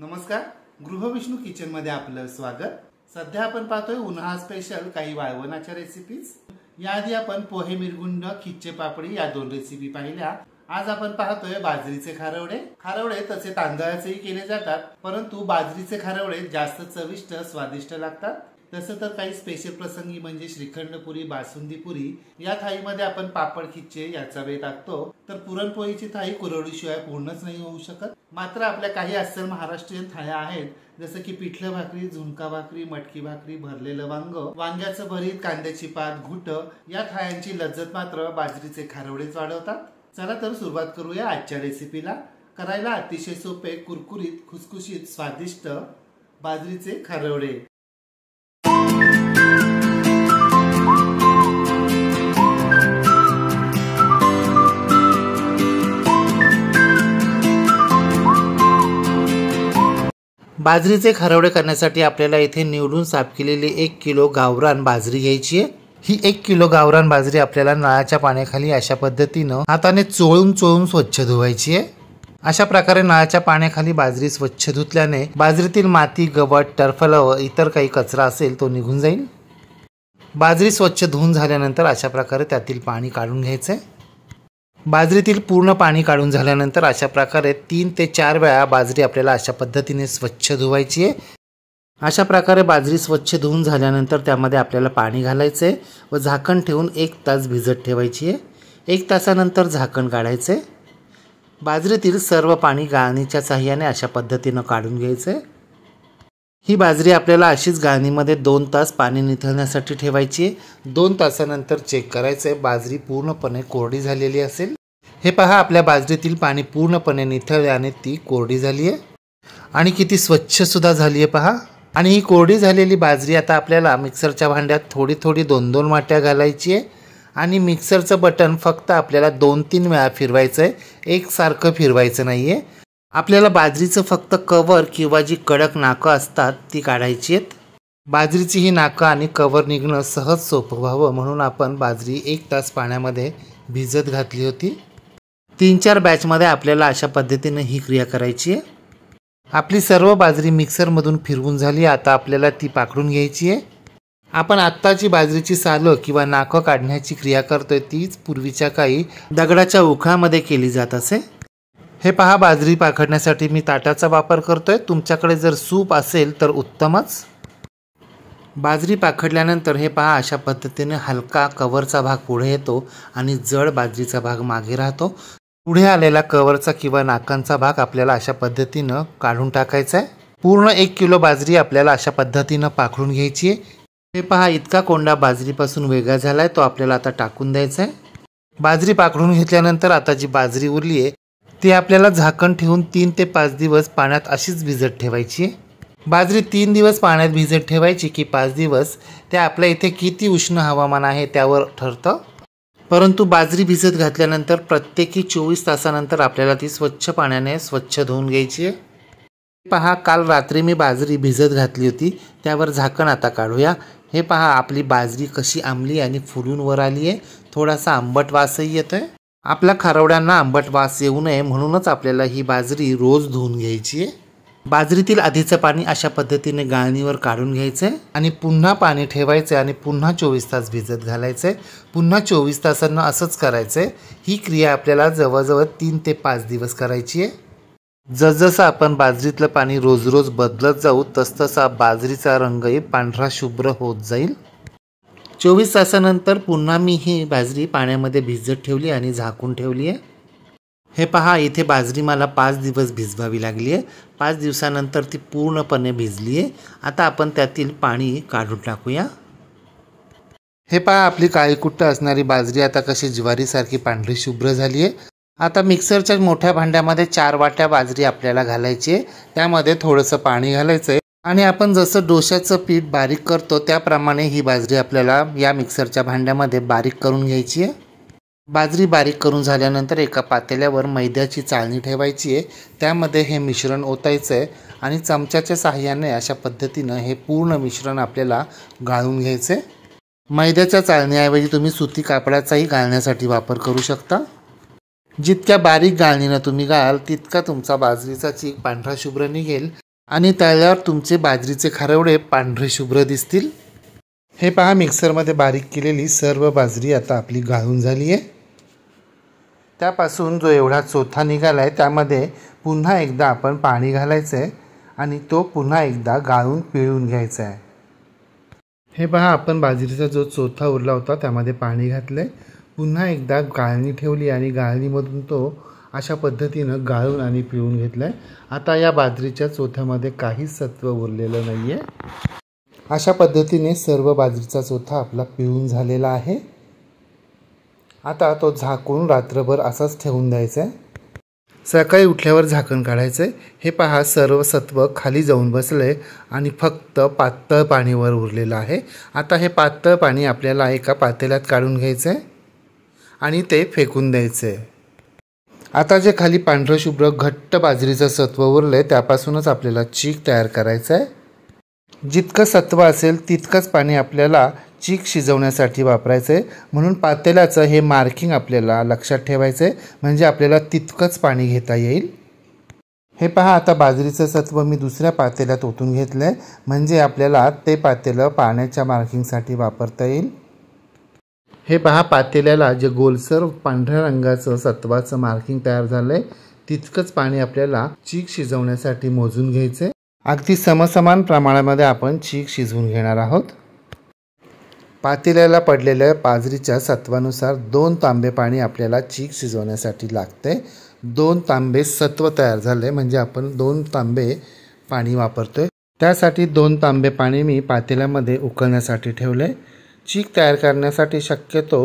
नमस्कार गृहविष्णू किचन मध्ये आपलं स्वागत सध्या आपण पाहतोय उन्हा स्पेशल काही वाळवणाच्या रेसिपीज याआधी आपण पोहे मिरगुंड खिच्चे पापडी या दोन रेसिपी पाहिल्या आज आपण पाहतोय बाजरीचे खारवडे खारवडे तसे तांदळाचेही केले जातात परंतु बाजरीचे खारवडे जास्त चविष्ट स्वादिष्ट लागतात तसं तर काही स्पेशल प्रसंगी म्हणजे श्रीखंडपुरी बासुंदीपुरी या थाळीमध्ये आपण पापड खिच्चे याचा वेळ टाकतो तर पुरणपोळीची थाळी कुरवडीशिवाय पूर्णच नाही होऊ शकत मात्र आपल्या काही अस्सल महाराष्ट्रीयन थाळ्या आहेत जसं की पिठलं भाकरी झुणका भाकरी मटकी भाकरी भरलेलं वांग वांग्याचं भरीत कांद्याची पात घुट या थाळ्यांची लज्जत मात्र बाजरीचे खारवडेच वाढवतात चला तर सुरुवात करूया आजच्या रेसिपीला करायला अतिशय सोपे कुरकुरीत खुसखुशीत स्वादिष्ट बाजरीचे खारवडे बाजरीचे खरवडे करण्यासाठी आपल्याला इथे निवडून साफ केलेली एक किलो गावरान बाजरी घ्यायची आहे ही एक किलो गावरान बाजरी आपल्याला नळाच्या पाण्याखाली अशा पद्धतीनं हाताने चोळून चोळून स्वच्छ धुवायची आहे अशा प्रकारे नळाच्या पाण्याखाली बाजरी स्वच्छ धुतल्याने बाजरीतील माती गवत टरफला व इतर काही कचरा असेल तो निघून जाईल बाजरी स्वच्छ धुवून झाल्यानंतर अशा प्रकारे त्यातील पाणी काढून घ्यायचं आहे बाजरीतील पूर्ण पाणी काढून झाल्यानंतर अशा प्रकारे तीन ते चार वेळा बाजरी आपल्याला अशा पद्धतीने स्वच्छ धुवायची आहे अशा प्रकारे बाजरी स्वच्छ धुवून झाल्यानंतर त्यामध्ये आपल्याला पाणी घालायचं आहे व झाकण ठेवून एक तास भिजत ठेवायची आहे एक तासानंतर झाकण काढायचं आहे बाजरीतील सर्व पाणी गाळणीच्या साह्याने अशा पद्धतीनं काढून घ्यायचं आहे ही बाजरी आपल्याला अशीच घाणीमध्ये दोन तास पाणी निथळण्यासाठी ठेवायची आहे दोन तासानंतर चेक करायचं आहे बाजरी पूर्णपणे कोरडी झालेली असेल हे पहा आपल्या बाजरीतील पाणी पूर्णपणे निथळल्याने ती कोरडी झाली आहे आणि किती स्वच्छसुद्धा झाली आहे पहा आणि ही कोरडी झालेली बाजरी आता आपल्याला मिक्सरच्या भांड्यात थोडी थोडी दोन दोन वाट्या घालायची आहे आणि मिक्सरचं बटन फक्त आपल्याला दोन तीन वेळा फिरवायचं आहे एकसारखं फिरवायचं नाही आहे आपल्याला बाजरीचं फक्त कवर किंवा जी कडक नाकं असतात ती काढायची आहेत बाजरीची ही नाकं आणि कवर निघणं सहज सोपं व्हावं म्हणून आपण बाजरी एक तास पाण्यामध्ये भिजत घातली होती तीन चार बॅचमध्ये आपल्याला अशा पद्धतीनं ही क्रिया करायची आहे आपली सर्व बाजरी मिक्सरमधून फिरवून झाली आता आपल्याला ती पाकडून घ्यायची आहे आपण आत्ताची बाजरीची सालं किंवा नाकं काढण्याची क्रिया करतोय तीच पूर्वीच्या काही दगडाच्या उखळामध्ये केली जात असे हे पहा बाजरी पाखडण्यासाठी मी ताटाचा वापर करतोय तुमच्याकडे जर सूप असेल तर उत्तमच बाजरी पाखडल्यानंतर हे पहा अशा पद्धतीने हलका कवरचा भाग पुढे येतो आणि जड बाजरीचा भाग मागे राहतो पुढे आलेला कवरचा किंवा नाकांचा भाग आपल्याला अशा पद्धतीनं काढून टाकायचा आहे पूर्ण एक किलो बाजरी आपल्याला अशा पद्धतीनं पाखडून घ्यायची आहे हे पहा इतका कोंडा बाजरीपासून वेगळा झाला आहे तो आपल्याला आता टाकून द्यायचा आहे बाजरी पाखडून घेतल्यानंतर आता जी बाजरी उरली आहे ती आपल्याला झाकण ठेवून तीन ते पाच दिवस पाण्यात अशीच भिजत ठेवायची बाजरी तीन दिवस पाण्यात भिजत ठेवायची की पाच दिवस ते आपल्या इथे किती उष्ण हवामान आहे त्यावर ठरतं परंतु बाजरी भिजत घातल्यानंतर प्रत्येकी चोवीस तासानंतर आपल्याला ती स्वच्छ पाण्याने स्वच्छ धुवून घ्यायची आहे पहा काल रात्री मी बाजरी भिजत घातली होती त्यावर झाकण आता काढूया हे पहा आपली बाजरी कशी आंबली आणि फुलून वर आली आहे थोडासा आंबट वासही येतो आहे आपल्या खारवड्यांना आंबट वास येऊ नये म्हणूनच आपल्याला ही बाजरी रोज धुवून घ्यायची आहे बाजरीतील आधीचं पाणी अशा पद्धतीने गाळणीवर काढून घ्यायचं आहे आणि पुन्हा पाणी ठेवायचं आणि पुन्हा चोवीस तास भिजत घालायचं आहे पुन्हा चोवीस तासांना असंच करायचं आहे ही क्रिया आपल्याला जवळजवळ तीन ते पाच दिवस करायची आहे जसजसं आपण बाजरीतलं पाणी रोज रोज बदलत जाऊ तसतसा बाजरीचा रंगही पांढरा शुभ्र होत जाईल चोवीस तासानंतर पुन्हा मी ही बाजरी पाण्यामध्ये भिजत ठेवली आणि झाकून ठेवली आहे हे पहा इथे बाजरी मला पाच दिवस भिजवावी लागली आहे पाच दिवसानंतर ती पूर्णपणे भिजली आहे आता आपण त्यातील पाणी काढून टाकूया हे पहा आपली काळीकुट्ट असणारी बाजरी आता कशी ज्वारीसारखी पांढरी शुभ्र झाली आहे आता मिक्सरच्या मोठ्या भांड्यामध्ये चार वाट्या बाजरी आपल्याला घालायची आहे त्यामध्ये थोडंसं पाणी घालायचं आहे आणि आपण जसं डोशाचं पीठ बारीक करतो त्याप्रमाणे ही बाजरी आपल्याला या मिक्सरच्या भांड्यामध्ये बारीक करून घ्यायची आहे बाजरी बारीक करून झाल्यानंतर एका पातेल्यावर मैद्याची चाळणी ठेवायची आहे त्यामध्ये हे मिश्रण ओतायचं आहे आणि चमच्याच्या साहाय्याने अशा पद्धतीनं हे पूर्ण मिश्रण आपल्याला गाळून घ्यायचं आहे मैद्याच्या चाळणीऐवजी तुम्ही सुती कापडाचाही गाळण्यासाठी वापर करू शकता जितक्या बारीक गाळणीनं तुम्ही गाल तितका तुमचा बाजरीचा चीक पांढरा शुभ्र निघेल आणि तळल्यावर तुमचे बाजरीचे खारवडे पांढरे शुभ्र दिसतील हे पहा मिक्सरमध्ये बारीक केलेली सर्व बाजरी आता आपली गाळून झाली आहे त्यापासून जो एवढा चोथा निघाला आहे त्यामध्ये पुन्हा एकदा आपण पाणी घालायचं आहे आणि तो पुन्हा एकदा गाळून पिळून घ्यायचा आहे हे पहा आपण बाजरीचा जो चोथा उरला होता त्यामध्ये पाणी घातलं आहे पुन्हा एकदा गाळणी ठेवली आणि गाळणीमधून तो अशा पद्धतीनं गाळून आणि पिळून घेतलं आहे आता या बाजरीच्या चोथ्यामध्ये काहीच सत्व उरलेलं नाही आहे अशा पद्धतीने सर्व बाजरीचा चोथा आपला पिळून झालेला आहे आता तो झाकून रात्रभर असाच ठेवून द्यायचा आहे सकाळी उठल्यावर झाकण काढायचं हे पहा सर्व सत्व खाली जाऊन बसलं आहे आणि फक्त पातळ पाणीवर उरलेलं आहे आता हे पातळ पाणी आपल्याला एका पातेल्यात काढून घ्यायचं आहे आणि ते फेकून द्यायचं आहे आता जे खाली पांढरं शुभ्र घट्ट बाजरीचं सत्व उरलं आहे त्यापासूनच आपल्याला चीक तयार करायचं आहे जितकं सत्व असेल तितकंच पाणी आपल्याला चीक शिजवण्यासाठी वापरायचं आहे म्हणून पातेल्याचं हे मार्किंग आपल्याला लक्षात ठेवायचं आहे म्हणजे आपल्याला तितकंच पाणी घेता येईल हे पहा आता बाजरीचं सत्व मी दुसऱ्या पातेल्यात ओतून घेतलं आहे म्हणजे आपल्याला ते पातेलं पाण्याच्या मार्किंगसाठी वापरता येईल हे पहा पातेल्याला जे गोलसर पांढऱ्या रंगाचं सत्वाचं मार्किंग तयार झालंय तितकंच पाणी आपल्याला चीक शिजवण्यासाठी मोजून घ्यायचं आहे अगदी समसमान प्रमाणामध्ये आपण चीक शिजवून घेणार आहोत पातेल्याला पडलेल्या पाजरीच्या सत्वानुसार दोन तांबे पाणी आपल्याला चीक शिजवण्यासाठी लागते दोन तांबे सत्व तयार झाले म्हणजे आपण दोन तांबे पाणी वापरतोय त्यासाठी दोन तांबे पाणी मी पातेल्यामध्ये उकळण्यासाठी ठेवले चीक तयार करण्यासाठी शक्यतो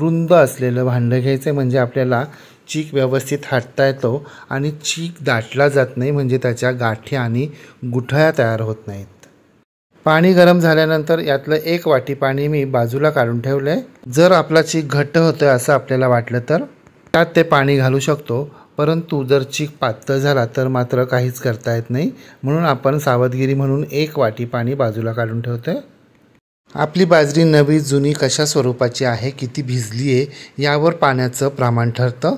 रुंद असलेलं भांडं घ्यायचं म्हणजे आपल्याला चीक व्यवस्थित हाटता येतो आणि चीक दाटला जात नाही म्हणजे त्याच्या गाठी आणि गुठळ्या तयार होत नाहीत पाणी गरम झाल्यानंतर यातलं एक वाटी पाणी मी बाजूला काढून ठेवलं आहे जर आपला चीक घट्ट होतं असं आपल्याला वाटलं तर त्यात ते पाणी घालू शकतो परंतु जर चीक पातळ झाला तर मात्र काहीच करता येत नाही म्हणून आपण सावधगिरी म्हणून एक वाटी पाणी बाजूला काढून ठेवतो आपली बाजरी नवी जुनी कशा स्वरूपाची आहे किती भिजली आहे यावर पाण्याचं प्रमाण ठरतं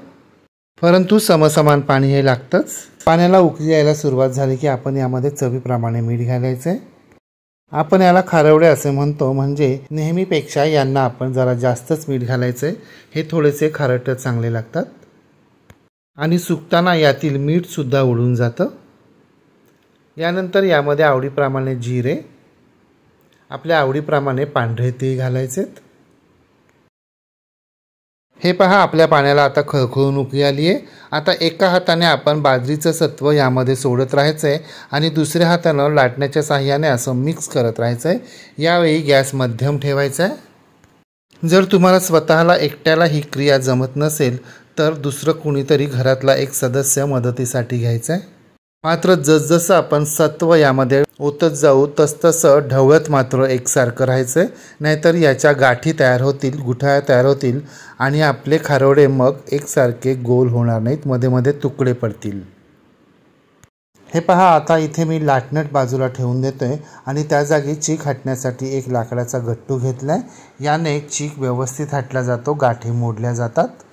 परंतु समसमान पाणी हे लागतंच पाण्याला उकळी यायला सुरुवात झाली की आपण यामध्ये चवीप्रमाणे मीठ घालायचं आहे आपण याला खारवडे असे म्हणतो म्हणजे नेहमीपेक्षा यांना आपण जरा जास्तच मीठ घालायचं आहे हे थोडेसे खारट चांगले लागतात आणि सुकताना यातील मीठसुद्धा उडून जातं यानंतर यामध्ये आवडीप्रमाणे जिरे आपल्या आवडीप्रमाणे पांढरे ते घालायचेत हे पहा आपल्या पाण्याला आता खळखळून उकळी आली आहे आता एका हाताने आपण बाजरीचं सत्व यामध्ये सोडत राहायचं आहे आणि दुसऱ्या हातानं लाटण्याच्या साह्याने असं मिक्स करत राहायचं आहे यावेळी गॅस मध्यम ठेवायचा आहे जर तुम्हाला स्वतःला एकट्याला ही क्रिया जमत नसेल तर दुसरं कुणीतरी घरातला एक सदस्य मदतीसाठी घ्यायचं आहे मात्र जसजसं आपण सत्व यामध्ये ओतत जाऊ तसतसं ढवळत मात्र एकसारखं राहायचं आहे नाहीतर याच्या गाठी तयार होतील गुठळ्या तयार होतील आणि आपले खारोडे मग एकसारखे गोल होणार नाहीत मध्ये मध्ये तुकडे पडतील हे पहा आता इथे मी लाटणट बाजूला ठेवून देतो आहे आणि त्या जागी चीक हटण्यासाठी एक लाकडाचा गट्टू घेतला आहे याने चीक व्यवस्थित हटला जातो गाठी मोडल्या जातात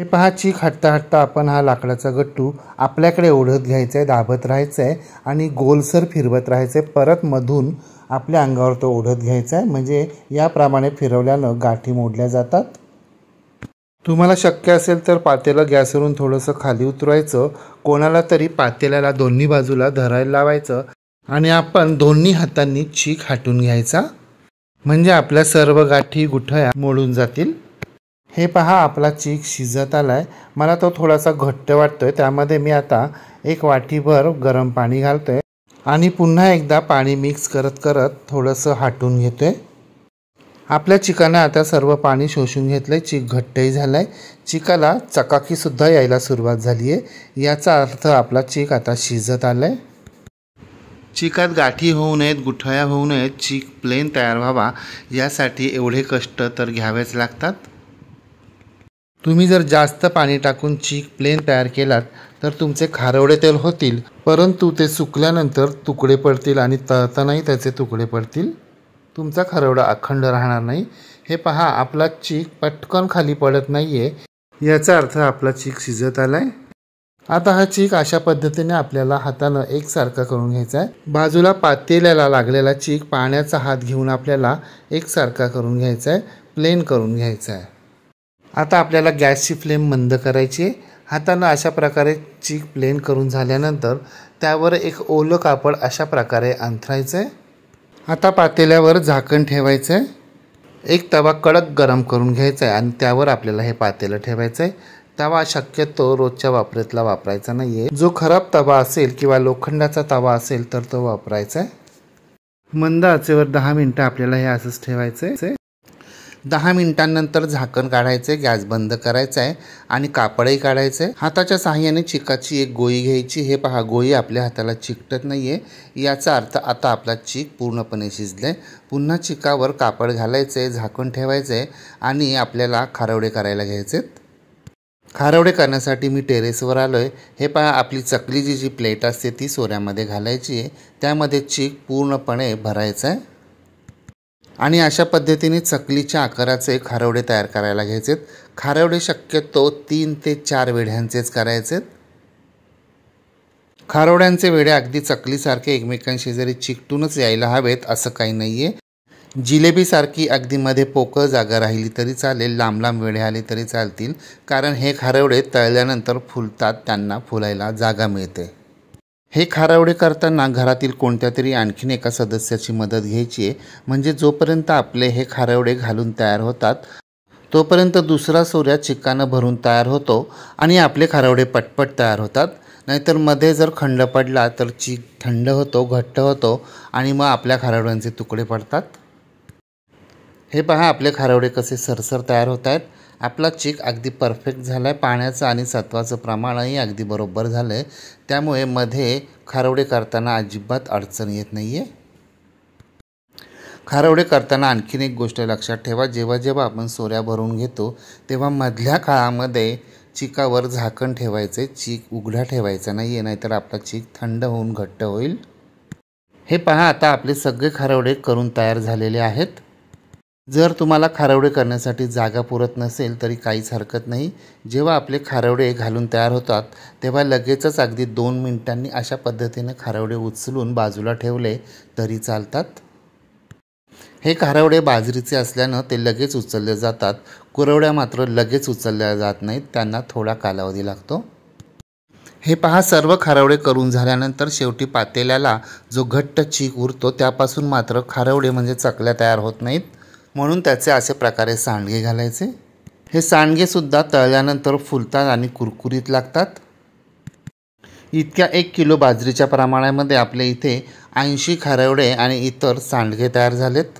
हे पहा चीक हटता हटता आपण हा लाकडाचा गट्टू आपल्याकडे ओढत घ्यायचा आहे दाबत राहायचं आहे आणि गोलसर फिरवत राहायचं आहे परत मधून आपल्या अंगावर तो ओढत घ्यायचा आहे म्हणजे याप्रमाणे फिरवल्यानं गाठी मोडल्या जातात तुम्हाला शक्य असेल तर पातेलं गॅसवरून थोडंसं खाली उतरवायचं कोणाला तरी पातेल्याला दोन्ही बाजूला धरायला लावायचं आणि आपण दोन्ही हातांनी चीक हाटून घ्यायचा म्हणजे आपल्या सर्व गाठी गुठया मोडून जातील हे पहा आपला चीक शिजत आला आहे मला तो थोडासा घट्ट वाटतो आहे त्यामध्ये मी आता एक वाटीभर गरम पाणी घालतो आहे आणि पुन्हा एकदा पाणी मिक्स करत करत थोडंसं हाटून घेतो आहे आपल्या चिकानं आता सर्व पाणी शोषून घेतलं आहे चीक घट्टही झालं आहे चिकाला चकाकीसुद्धा यायला सुरुवात झाली आहे याचा अर्थ आपला चीक आता शिजत आला आहे चिकात गाठी होऊ नयेत गुठळ्या होऊ नयेत चीक प्लेन तयार व्हावा यासाठी एवढे कष्ट तर घ्यावेच लागतात तुम्ही जर जास्त पाणी टाकून चीक प्लेन तयार केलात तर तुमचे खारवडे तेल होतील परंतु ते सुकल्यानंतर तुकडे पडतील आणि तळतानाही त्याचे तुकडे पडतील तुमचा खारवडा अखंड राहणार नाही हे पहा आपला चीक पटकन खाली पडत नाही आहे याचा अर्थ आपला चीक शिजत आला आहे आता हा चीक अशा पद्धतीने आपल्याला हातानं एकसारखा करून घ्यायचा आहे बाजूला पातेल्याला लागलेला चीक पाण्याचा हात घेऊन आपल्याला एकसारखा करून घ्यायचा आहे प्लेन करून घ्यायचा आहे आता आपल्याला गॅसची फ्लेम मंद करायची आहे हातानं अशा प्रकारे चीक प्लेन करून झाल्यानंतर त्यावर एक ओलं कापड अशा प्रकारे अंथरायचं आहे आता पातेल्यावर झाकण ठेवायचं आहे एक तवा कडक गरम करून घ्यायचा आहे आणि त्यावर आपल्याला हे पातेलं ठेवायचं आहे तवा शक्यतो रोजच्या वापरेतला वापरायचा नाही आहे जो खराब तवा असेल किंवा लोखंडाचा तवा असेल तर तो वापरायचा आहे मंद आचेवर दहा मिनटं आपल्याला हे असंच ठेवायचं आहे दहा मिनिटांनंतर झाकण काढायचं आहे गॅस बंद करायचा आहे आणि कापडही काढायचं आहे हाताच्या सहाय्याने चिकाची एक गोळी घ्यायची हे पहा गोळी आपल्या हाताला चिकटत नाही आहे याचा अर्थ आता आपला चीक पूर्णपणे शिजलं आहे पुन्हा चिकावर कापड घालायचं आहे झाकण ठेवायचं आहे आणि आपल्याला खारवडे करायला घ्यायचे आहेत खारवडे करण्यासाठी मी टेरेसवर आलो आहे हे पहा आपली जी जी प्लेट असते ती सोऱ्यामध्ये घालायची आहे त्यामध्ये चीक पूर्णपणे भरायचं आहे आणि अशा पद्धतीने चकलीच्या आकाराचे खारवडे तयार करायला घ्यायचेत खारवडे शक्यतो तीन ते चार वेढ्यांचेच करायचेत खारवड्यांचे वेढे अगदी चकलीसारखे जरी चिकटूनच यायला हवेत असं काही नाही आहे जिलेबीसारखी अगदी मध्ये पोकळ जागा राहिली तरी चालेल लांब लांब वेढे आले तरी चालतील कारण हे खारवडे तळल्यानंतर फुलतात त्यांना फुलायला जागा मिळते हे खारावडे करताना घरातील कोणत्या तरी आणखीन एका सदस्याची मदत घ्यायची आहे म्हणजे जोपर्यंत आपले हे खारावडे घालून तयार होतात तोपर्यंत दुसरा सूर्या चिक्कानं भरून तयार होतो आणि आपले खारावडे पटपट तयार होतात नाहीतर मध्ये जर खंड पडला तर चीक थंड होतो घट्ट होतो आणि मग आपल्या खारावड्यांचे तुकडे पडतात हे पहा आपले खारावडे कसे सरसर तयार होत आहेत आपला चीक अगदी परफेक्ट झाला आहे पाण्याचं आणि सत्वाचं प्रमाणही अगदी बरोबर झालं आहे त्यामुळे मध्ये खारवडे करताना अजिबात अडचण येत नाही आहे खारवडे करताना आणखीन एक गोष्ट लक्षात ठेवा जेव्हा जेव्हा आपण सोऱ्या भरून घेतो तेव्हा मधल्या काळामध्ये चिकावर झाकण ठेवायचे चीक उघडा ठेवायचा नाही आहे नाहीतर आपला चीक थंड होऊन घट्ट होईल हे पहा आता आपले सगळे खारवडे करून तयार झालेले आहेत जर तुम्हाला खारवडे करण्यासाठी जागा पुरत नसेल तरी काहीच हरकत नाही जेव्हा आपले खारवडे घालून तयार होतात तेव्हा लगेचच अगदी दोन मिनिटांनी अशा पद्धतीनं खारवडे उचलून बाजूला ठेवले तरी चालतात हे खारवडे बाजरीचे असल्यानं ते लगेच उचलले जातात कुरवड्या मात्र लगेच उचलल्या जात नाहीत त्यांना थोडा कालावधी लागतो हे पहा सर्व खारवडे करून झाल्यानंतर शेवटी पातेल्याला जो घट्ट चीक उरतो त्यापासून मात्र खारवडे म्हणजे चकल्या तयार होत नाहीत म्हणून त्याचे असे प्रकारे सांडगे घालायचे हे सांडगेसुद्धा तळल्यानंतर फुलतात आणि कुरकुरीत लागतात इतक्या एक किलो बाजरीच्या प्रमाणामध्ये आपले इथे ऐंशी खारवडे आणि इतर सांडगे तयार झालेत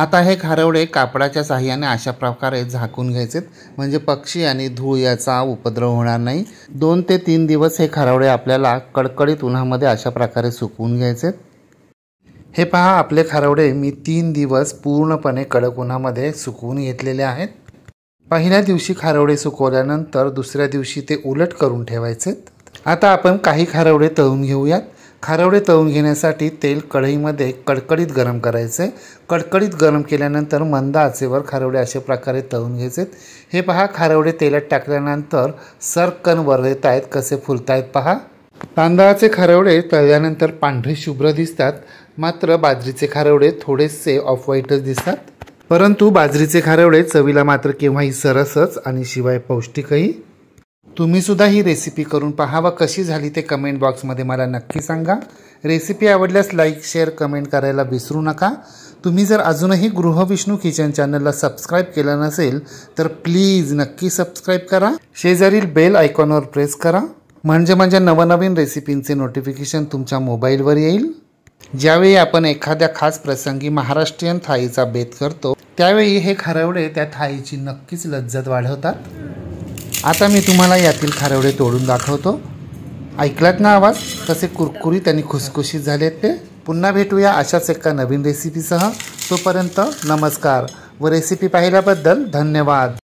आता हे खारवडे कापडाच्या साह्याने अशा प्रकारे झाकून घ्यायचेत म्हणजे पक्षी आणि धूळ याचा उपद्रव होणार नाही दोन ते तीन दिवस हे खारवडे आपल्याला कडकडीत उन्हामध्ये अशा प्रकारे सुकवून घ्यायचेत हे पहा आपले खारवडे मी तीन दिवस पूर्णपणे कडक उन्हामध्ये सुकवून घेतलेले आहेत पहिल्या दिवशी खारवडे सुकवल्यानंतर दुसऱ्या दिवशी ते उलट करून ठेवायचे आता आपण काही खारवडे तळून घेऊयात खारवडे तळून घेण्यासाठी तेल कढईमध्ये कडकडीत गरम करायचे कडकडीत गरम केल्यानंतर मंद आचेवर खारवडे अशा प्रकारे तळून घ्यायचे हे पहा खारवडे तेलात टाकल्यानंतर सरकन वर आहेत कसे फुलतायत पहा तांदळाचे खारवडे तळल्यानंतर पांढरे शुभ्र दिसतात मात्र बाजरीचे खारवडे थोडेसे ऑफ व्हाईटच दिसतात परंतु बाजरीचे खारवडे चवीला मात्र केव्हाही सरसच आणि शिवाय पौष्टिकही तुम्ही सुद्धा ही रेसिपी करून पहा व कशी झाली ते कमेंट बॉक्समध्ये मला नक्की सांगा रेसिपी आवडल्यास लाईक शेअर कमेंट करायला विसरू नका तुम्ही जर अजूनही गृहविष्णू किचन चॅनलला सबस्क्राईब केलं नसेल तर प्लीज नक्की सबस्क्राईब करा शेजारील बेल आयकॉनवर प्रेस करा म्हणजे माझ्या म्हणजे नवनवीन रेसिपींचे नोटिफिकेशन तुमच्या मोबाईलवर येईल ज्यावेळी आपण एखाद्या खास प्रसंगी महाराष्ट्रीयन थाळीचा बेत करतो त्यावेळी हे खारवडे त्या थाळीची नक्कीच लज्जत वाढवतात आता मी तुम्हाला यातील खारवडे तोडून दाखवतो ऐकलात ना आवाज तसे कुरकुरीत आणि खुसखुशीत झालेत ते पुन्हा भेटूया अशाच एका नवीन रेसिपीसह तोपर्यंत नमस्कार व रेसिपी पाहिल्याबद्दल धन्यवाद